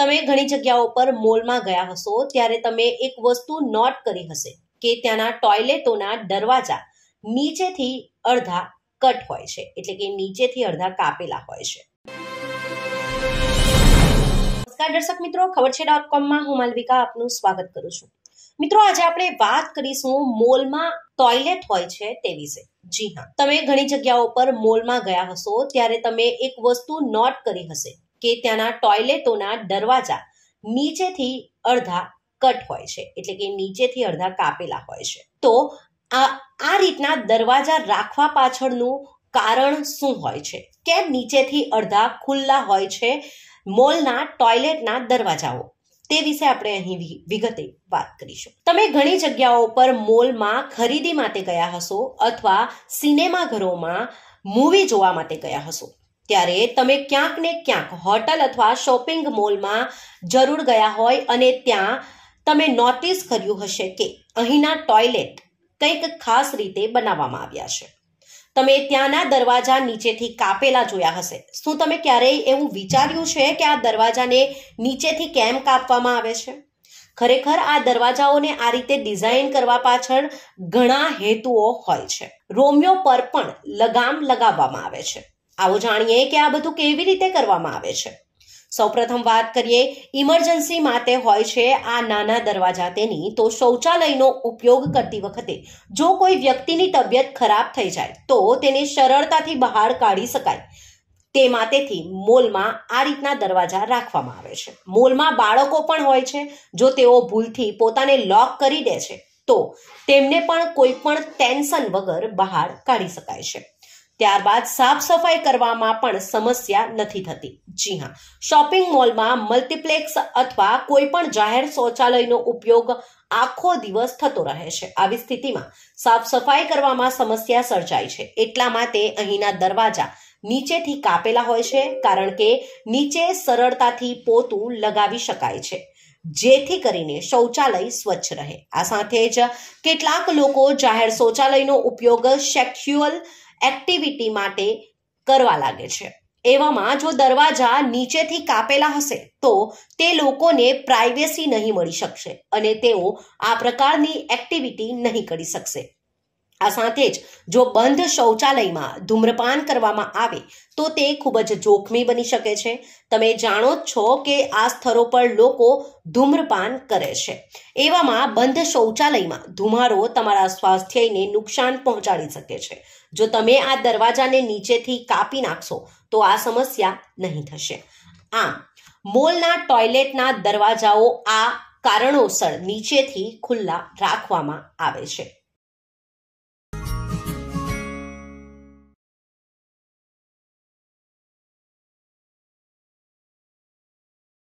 તમે ઘણી જગ્યાઓ પર મોલમાં ગયા હશો ત્યારે તમે એક વસ્તુ નોટ કરી હશે કે ત્યાંના ટોયલેટોના દરવાજા નીચેથી અડધા કટ હોય છે એટલે કે નીચેથી અડધા કાપેલા હોય છે નમસ્કાર દર્શક મિત્રો ખબર છે ડોટ કોમમાં હું માલવિકા આપનું સ્વાગત કરું છું મિત્રો આજે આપણે વાત કરીશું મોલમાં ટોયલેટ હોય છે તે વિશે જી હા તમે ઘણી જગ્યાઓ પર મોલમાં ગયા હશો ત્યારે તમે એક વસ્તુ નોટ કરી હશે કે ત્યાંના ટોયલેટોના દરવાજા નીચેથી અડધા કટ હોય છે એટલે કે નીચેથી અડધા કાપેલા હોય છે તો આ આ રીતના દરવાજા રાખવા પાછળનું કારણ શું હોય છે કેમ નીચેથી અડધા ખુલ્લા હોય છે મોલના ટોયલેટના દરવાજાઓ તે વિશે આપણે અહીં વિગતે વાત કરીશું તમે ઘણી જગ્યાઓ પર મોલમાં ખરીદી માટે ગયા હશો અથવા સિનેમાઘરોમાં મૂવી જોવા માટે ગયા હશો ત્યારે તમે ક્યાંક ને ક્યાંક હોટલ અથવા શોપિંગ મોલમાં જરૂર ગયા હોય અને ત્યાં તમે નોટિસ કર્યું હશે કે અહીંના ટોયલેટ કંઈક ખાસ રીતે બનાવવામાં આવ્યા છે તમે ત્યાંના દરવાજા નીચેથી કાપેલા જોયા હશે શું તમે ક્યારેય એવું વિચાર્યું છે કે આ દરવાજાને નીચેથી કેમ કાપવામાં આવે છે ખરેખર આ દરવાજાઓને આ રીતે ડિઝાઇન કરવા પાછળ ઘણા હેતુઓ હોય છે રોમિયો પર પણ લગામ લગાવવામાં આવે છે આવો જાણીએ કે આ બધું કેવી રીતે કરવામાં આવે છે સૌપ્રથમ વાત કરીએ ઇમરજન્સી માટે હોય છે આ નાના દરવાજા તેની તો શૌચાલયનો ઉપયોગ કરતી વખતે જો કોઈ વ્યક્તિની તબિયત ખરાબ થઈ જાય તો તેને સરળતાથી બહાર કાઢી શકાય તે માટેથી મોલમાં આ રીતના દરવાજા રાખવામાં આવે છે મોલમાં બાળકો પણ હોય છે જો તેઓ ભૂલથી પોતાને લોક કરી દે છે તો તેમને પણ કોઈ પણ ટેન્શન વગર બહાર કાઢી શકાય છે ત્યારબાદ સાફ સફાઈ કરવામાં પણ સમસ્યા નથી થતી જી હા શોપિંગ મોલમાં મલ્ટીપ્લેક્સ અથવા કોઈ પણ જાહેર શૌચાલયનો ઉપયોગ આખો દિવસ થતો રહે છે આવી સ્થિતિમાં સાફ સફાઈ કરવામાં સમસ્યા સર્જાય છે એટલા માટે અહીંના દરવાજા નીચેથી કાપેલા હોય છે કારણ કે નીચે સરળતાથી પોતું લગાવી શકાય છે જેથી કરીને શૌચાલય સ્વચ્છ રહે આ સાથે જ કેટલાક લોકો જાહેર શૌચાલયનો ઉપયોગ સેક્યુઅલ એક્ટિવિટી માટે કરવા લાગે છે એવામાં જો દરવાજા નીચેથી કાપેલા હશે તો તે લોકોને પ્રાઇવેસી નહીં મળી શકશે અને તેઓ આ પ્રકારની એક્ટિવિટી નહીં કરી શકશે આ સાથે જ જો બંધ શૌચાલયમાં ધૂમ્રપાન કરવામાં આવે તો તે ખૂબ જ જોખમી બની શકે છે તમે જાણો જ છો કે આ સ્થળો પર લોકો ધૂમ્રપાન કરે છે એવામાં બંધ શૌચાલયમાં ધુમારો તમારા સ્વાસ્થ્યને નુકસાન પહોંચાડી શકે છે જો તમે આ દરવાજાને નીચેથી કાપી નાખશો તો આ સમસ્યા નહીં થશે આમ મોલના ટોયલેટના દરવાજાઓ આ કારણોસર નીચેથી ખુલ્લા રાખવામાં આવે છે